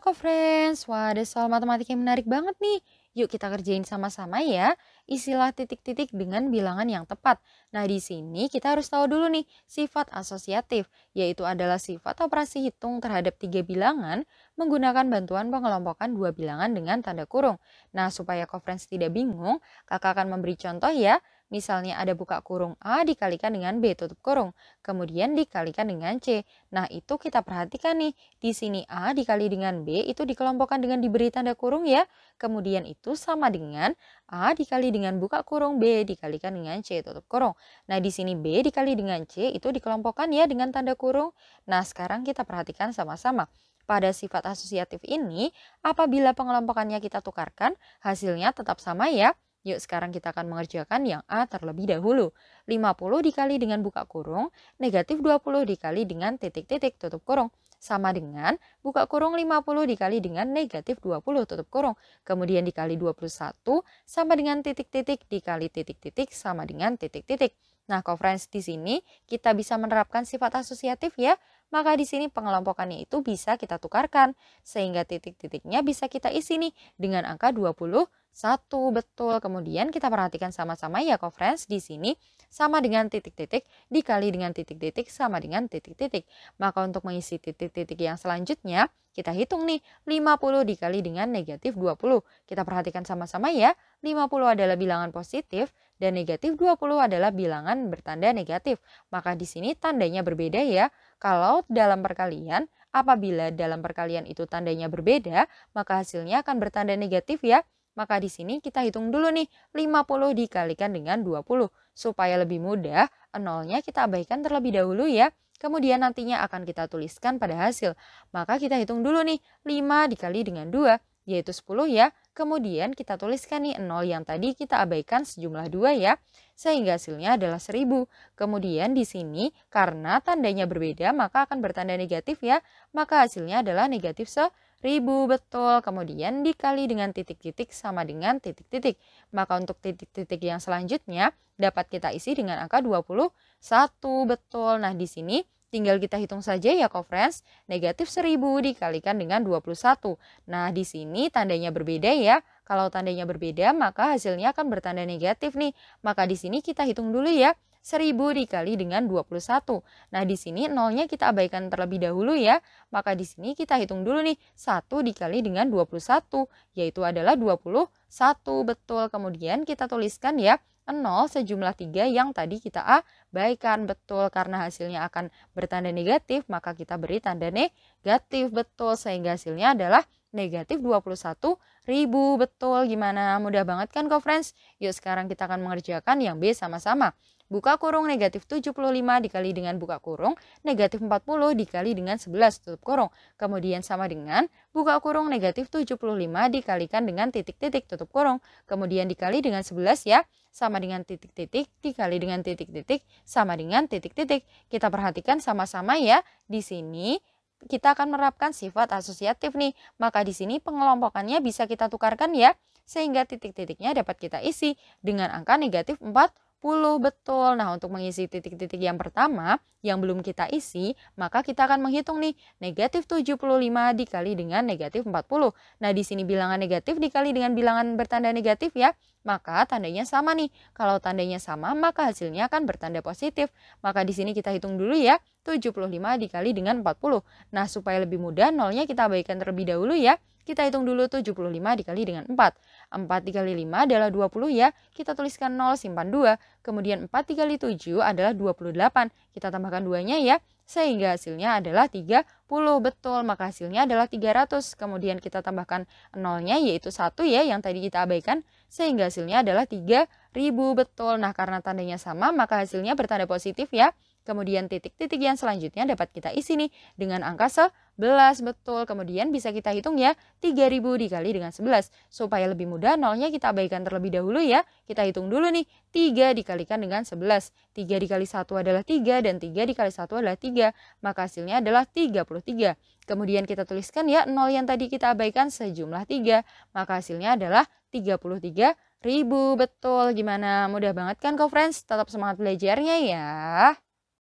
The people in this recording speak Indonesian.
Koko Friends. Wah, ada soal matematika yang menarik banget nih. Yuk kita kerjain sama-sama ya. Isilah titik-titik dengan bilangan yang tepat. Nah, di sini kita harus tahu dulu nih sifat asosiatif, yaitu adalah sifat operasi hitung terhadap tiga bilangan menggunakan bantuan pengelompokan dua bilangan dengan tanda kurung. Nah, supaya conference tidak bingung, kakak akan memberi contoh ya. Misalnya ada buka kurung A dikalikan dengan B tutup kurung, kemudian dikalikan dengan C. Nah itu kita perhatikan nih, di sini A dikali dengan B itu dikelompokkan dengan diberi tanda kurung ya, kemudian itu sama dengan A dikali dengan buka kurung B dikalikan dengan C tutup kurung. Nah di sini B dikali dengan C itu dikelompokkan ya dengan tanda kurung. Nah sekarang kita perhatikan sama-sama. Pada sifat asosiatif ini, apabila pengelompokannya kita tukarkan, hasilnya tetap sama ya. Yuk sekarang kita akan mengerjakan yang A terlebih dahulu. 50 dikali dengan buka kurung, negatif 20 dikali dengan titik-titik tutup kurung. Sama dengan buka kurung 50 dikali dengan negatif 20 tutup kurung. Kemudian dikali 21 sama dengan titik-titik dikali titik-titik sama dengan titik-titik. Nah, conference di sini kita bisa menerapkan sifat asosiatif ya. Maka di sini pengelompokannya itu bisa kita tukarkan sehingga titik-titiknya bisa kita isi nih dengan angka 20, satu, betul. Kemudian kita perhatikan sama-sama ya, friends Di sini sama dengan titik-titik, dikali dengan titik-titik, sama dengan titik-titik. Maka untuk mengisi titik-titik yang selanjutnya, kita hitung nih, 50 dikali dengan negatif 20. Kita perhatikan sama-sama ya, 50 adalah bilangan positif, dan negatif 20 adalah bilangan bertanda negatif. Maka di sini tandanya berbeda ya. Kalau dalam perkalian, apabila dalam perkalian itu tandanya berbeda, maka hasilnya akan bertanda negatif ya. Maka di sini kita hitung dulu nih 50 dikalikan dengan 20. Supaya lebih mudah, nolnya kita abaikan terlebih dahulu ya. Kemudian nantinya akan kita tuliskan pada hasil. Maka kita hitung dulu nih 5 dikali dengan 2 yaitu 10 ya. Kemudian kita tuliskan nih 0 yang tadi kita abaikan sejumlah 2 ya. Sehingga hasilnya adalah 1000. Kemudian di sini karena tandanya berbeda maka akan bertanda negatif ya. Maka hasilnya adalah negatif 1000 ribu betul kemudian dikali dengan titik-titik sama dengan titik-titik maka untuk titik-titik yang selanjutnya dapat kita isi dengan angka 21 betul nah di sini Tinggal kita hitung saja ya friends. Negatif 1000 dikalikan dengan 21. Nah di sini tandanya berbeda ya. Kalau tandanya berbeda maka hasilnya akan bertanda negatif nih. Maka di sini kita hitung dulu ya. 1000 dikali dengan 21. Nah, di sini nolnya kita abaikan terlebih dahulu ya. Maka di sini kita hitung dulu nih, 1 dikali dengan 21, yaitu adalah 21. Betul, kemudian kita tuliskan ya, 0 sejumlah 3 yang tadi kita abaikan betul karena hasilnya akan bertanda negatif maka kita beri tanda negatif betul sehingga hasilnya adalah negatif 21 ribu. Betul, gimana? Mudah banget kan kok friends? Yuk sekarang kita akan mengerjakan yang B sama-sama. Buka kurung negatif 75 dikali dengan buka kurung, negatif 40 dikali dengan 11 tutup kurung. Kemudian sama dengan buka kurung negatif 75 dikalikan dengan titik-titik tutup kurung. Kemudian dikali dengan 11 ya sama dengan titik-titik dikali dengan titik-titik sama dengan titik-titik. Kita perhatikan sama-sama ya. Di sini kita akan menerapkan sifat asosiatif nih. Maka di sini pengelompokannya bisa kita tukarkan ya, sehingga titik-titiknya dapat kita isi dengan angka negatif 4 10 betul. Nah, untuk mengisi titik-titik yang pertama yang belum kita isi, maka kita akan menghitung nih negatif 75 dikali dengan negatif 40. Nah, di sini bilangan negatif dikali dengan bilangan bertanda negatif ya. Maka tandanya sama nih. Kalau tandanya sama, maka hasilnya akan bertanda positif. Maka di sini kita hitung dulu ya. 75 dikali dengan 40. Nah, supaya lebih mudah, nolnya kita abaikan terlebih dahulu ya. Kita hitung dulu 75 dikali dengan 4. 4 dikali 5 adalah 20 ya. Kita tuliskan 0 simpan 2. Kemudian 4 dikali 7 adalah 28. Kita tambahkan 2-nya ya. Sehingga hasilnya adalah 30. Betul, maka hasilnya adalah 300. Kemudian kita tambahkan 0-nya yaitu 1 ya yang tadi kita abaikan. Sehingga hasilnya adalah 3000. Betul, nah karena tandanya sama maka hasilnya bertanda positif ya. Kemudian titik-titik yang selanjutnya dapat kita isi nih dengan angka 11 betul. Kemudian bisa kita hitung ya 3000 dikali dengan 11. Supaya lebih mudah nolnya kita abaikan terlebih dahulu ya. Kita hitung dulu nih 3 dikalikan dengan 11. 3 dikali 1 adalah 3 dan 3 dikali 1 adalah 3. Maka hasilnya adalah 33. Kemudian kita tuliskan ya 0 yang tadi kita abaikan sejumlah 3. Maka hasilnya adalah 33 ribu. Betul gimana? Mudah banget kan kok friends? Tetap semangat belajarnya ya.